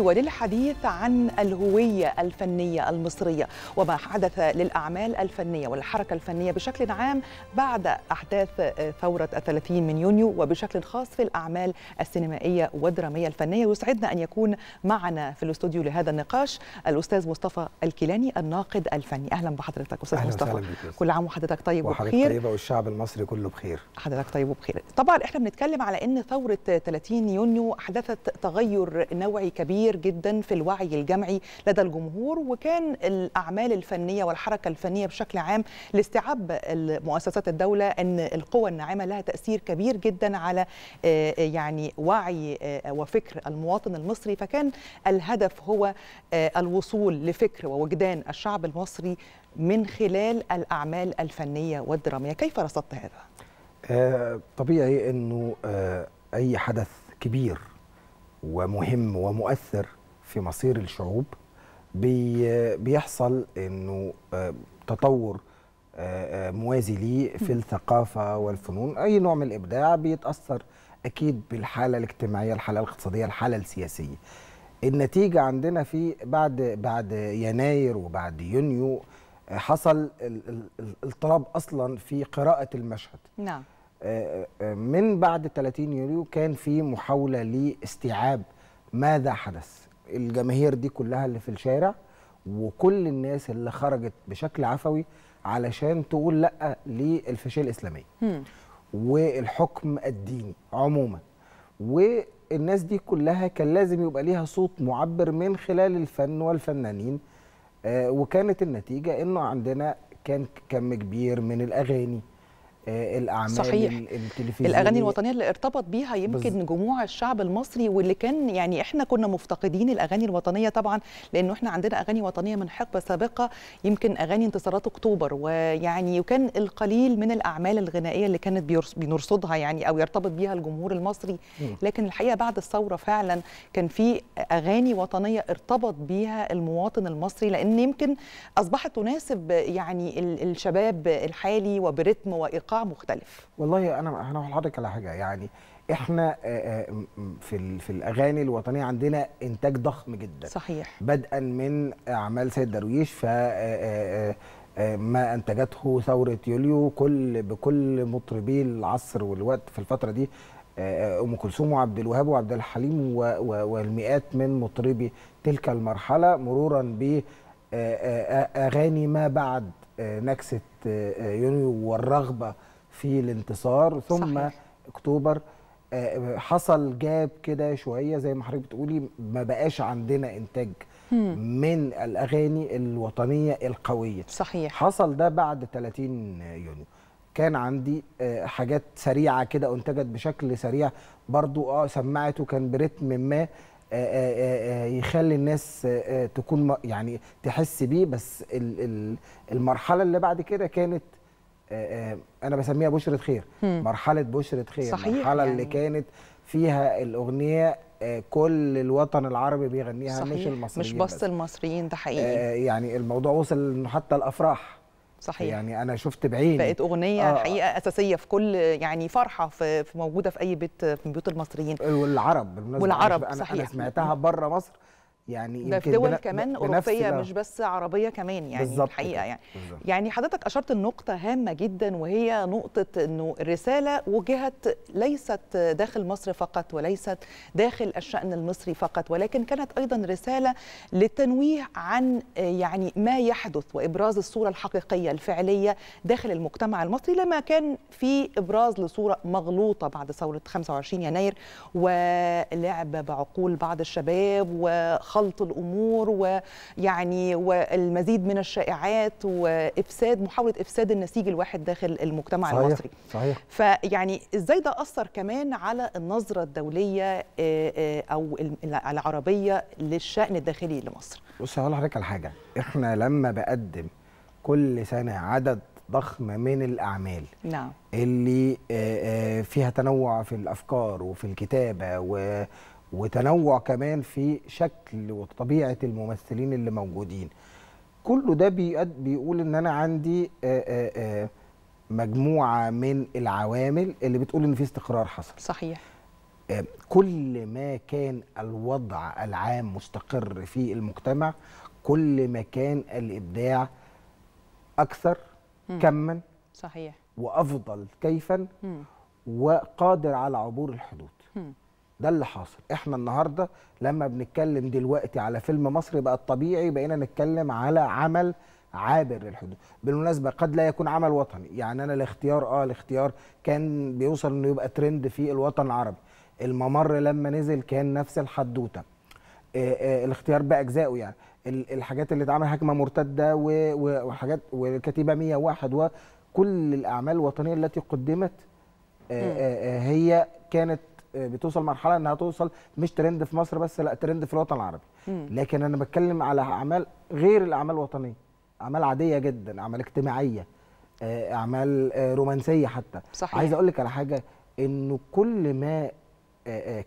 وللحديث عن الهوية الفنية المصرية وما حدث للأعمال الفنية والحركة الفنية بشكل عام بعد أحداث ثورة 30 من يونيو وبشكل خاص في الأعمال السينمائية والدرامية الفنية ويسعدنا أن يكون معنا في الاستوديو لهذا النقاش الأستاذ مصطفى الكيلاني الناقد الفني أهلا بحضرتك أستاذ مصطفى كل عام وحضرتك طيب وبخير طيبة والشعب المصري كله بخير حضرتك طيب وبخير طبعا احنا بنتكلم على أن ثورة 30 يونيو حدثت تغير نوعي كبير كبير جدا في الوعي الجمعي لدى الجمهور وكان الأعمال الفنية والحركة الفنية بشكل عام لاستيعاب مؤسسات الدولة أن القوى الناعمة لها تأثير كبير جدا على آه، يعني وعي آه، وفكر المواطن المصري فكان الهدف هو آه، الوصول لفكر ووجدان الشعب المصري من خلال الأعمال الفنية والدرامية كيف رصدت هذا؟ طبيعي أنه أي حدث كبير ومهم ومؤثر في مصير الشعوب بي بيحصل انه آه، تطور آه، آه، موازي ليه في الثقافه والفنون اي نوع من الابداع بيتاثر اكيد بالحاله الاجتماعيه الحاله الاقتصاديه الحاله السياسيه النتيجه عندنا في بعد بعد يناير وبعد يونيو حصل الاضطراب اصلا في قراءه المشهد نعم آه، آه، من بعد 30 يوليو كان في محاوله لاستيعاب ماذا حدث الجماهير دي كلها اللي في الشارع وكل الناس اللي خرجت بشكل عفوي علشان تقول لا للفاشيه الاسلاميه والحكم الديني عموما والناس دي كلها كان لازم يبقى ليها صوت معبر من خلال الفن والفنانين آه، وكانت النتيجه انه عندنا كان كم كبير من الاغاني آه، الاعمال صحيح. التلفزيونيه الاغاني الوطنيه اللي ارتبط بيها يمكن بز... جموع الشعب المصري واللي كان يعني احنا كنا مفتقدين الاغاني الوطنيه طبعا لانه احنا عندنا اغاني وطنيه من حقبه سابقه يمكن اغاني انتصارات اكتوبر ويعني وكان القليل من الاعمال الغنائيه اللي كانت بنرصدها يعني او يرتبط بيها الجمهور المصري لكن الحقيقه بعد الثوره فعلا كان في اغاني وطنيه ارتبط بيها المواطن المصري لان يمكن اصبحت تناسب يعني الشباب الحالي وبرتم وايقاع مختلف والله انا انا حضرتك على حاجه يعني احنا في في الاغاني الوطنيه عندنا انتاج ضخم جدا صحيح بدءا من اعمال سيد درويش ف ما انتجته ثوره يوليو كل بكل مطربي العصر والوقت في الفتره دي ام كلثوم وعبد الوهاب وعبد الحليم والمئات من مطربي تلك المرحله مرورا ب اغاني ما بعد نكسه آه، آه، يونيو والرغبه في الانتصار ثم صحيح. اكتوبر آه، حصل جاب كده شويه زي ما حضرتك بتقولي ما بقاش عندنا انتاج من الاغاني الوطنيه القويه صحيح حصل ده بعد 30 يونيو كان عندي حاجات سريعه كده انتجت بشكل سريع برضو اه سمعت وكان برتم ما آه، آه، آه، يخلي الناس تكون يعني تحس بيه بس المرحله اللي بعد كده كانت انا بسميها بشره خير مرحله بشره خير صحيح المرحله يعني. اللي كانت فيها الاغنيه كل الوطن العربي بيغنيها صحيح. مش المصريين مش بس المصريين ده حقيقي يعني الموضوع وصل حتى الافراح صحيح يعني انا شفت بعيني بقت اغنيه آه. حقيقه اساسيه في كل يعني فرحه في, موجوده في اي بيت من بيوت المصريين والعرب بالمناسبه والعرب أنا صحيح انا سمعتها بره مصر يعني ده في دول كمان اوروبيه مش بس عربيه كمان يعني الحقيقه يعني بالزبط. يعني حضرتك اشرت لنقطه هامه جدا وهي نقطه انه الرساله وجهت ليست داخل مصر فقط وليست داخل الشان المصري فقط ولكن كانت ايضا رساله للتنويه عن يعني ما يحدث وابراز الصوره الحقيقيه الفعليه داخل المجتمع المصري لما كان في ابراز لصوره مغلوطه بعد ثوره 25 يناير ولعب بعقول بعض الشباب و خلط الامور ويعني والمزيد من الشائعات وافساد محاوله افساد النسيج الواحد داخل المجتمع صحيح المصري صحيح فيعني ازاي ده اثر كمان على النظره الدوليه آه، آه، او العربيه للشان الداخلي لمصر بص هقول لحضرتك على حاجه احنا لما بقدم كل سنه عدد ضخم من الاعمال نعم اللي آه، فيها تنوع في الافكار وفي الكتابه و وتنوع كمان في شكل وطبيعه الممثلين اللي موجودين كله ده بيقول ان انا عندي آآ آه، آآ آه، آه، مجموعه من العوامل اللي بتقول ان في استقرار حصل صحيح كل ما كان الوضع العام مستقر في المجتمع كل ما كان الابداع اكثر مم. كما صحيح وافضل كيفا مم. وقادر على عبور الحدود مم. ده اللي حاصل احنا النهارده لما بنتكلم دلوقتي على فيلم مصري بقى الطبيعي بقينا نتكلم على عمل عابر للحدود بالمناسبه قد لا يكون عمل وطني يعني انا الاختيار اه الاختيار كان بيوصل انه يبقى ترند في الوطن العربي الممر لما نزل كان نفس الحدوته آه، آه، الاختيار باجزائه يعني الحاجات اللي اتعمل حكمه مرتده وحاجات والكتيبه 101 وكل الاعمال الوطنيه التي قدمت آه، هي كانت آه، بتوصل مرحله انها توصل مش ترند في مصر بس لا ترند في الوطن العربي لكن انا بتكلم على اعمال غير الاعمال الوطنيه اعمال عاديه جدا اعمال اجتماعيه آه، اعمال آه، رومانسيه حتى صحيح. عايز اقول لك على حاجه انه كل ما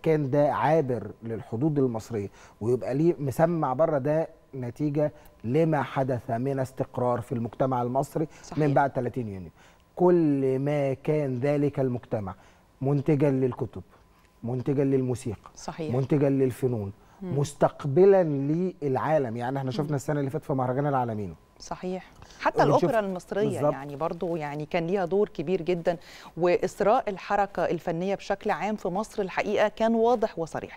كان ده عابر للحدود المصريه ويبقى ليه مسمع بره ده نتيجه لما حدث من استقرار في المجتمع المصري صحيح. من بعد 30 يونيو كل ما كان ذلك المجتمع منتجا للكتب منتجا للموسيقى صحيح منتجا للفنون مم. مستقبلا للعالم يعني احنا شفنا السنه اللي فاتت في مهرجان العالمين صحيح حتى الاوبرا المصريه بالزبط. يعني برضو يعني كان ليها دور كبير جدا واثراء الحركه الفنيه بشكل عام في مصر الحقيقه كان واضح وصريح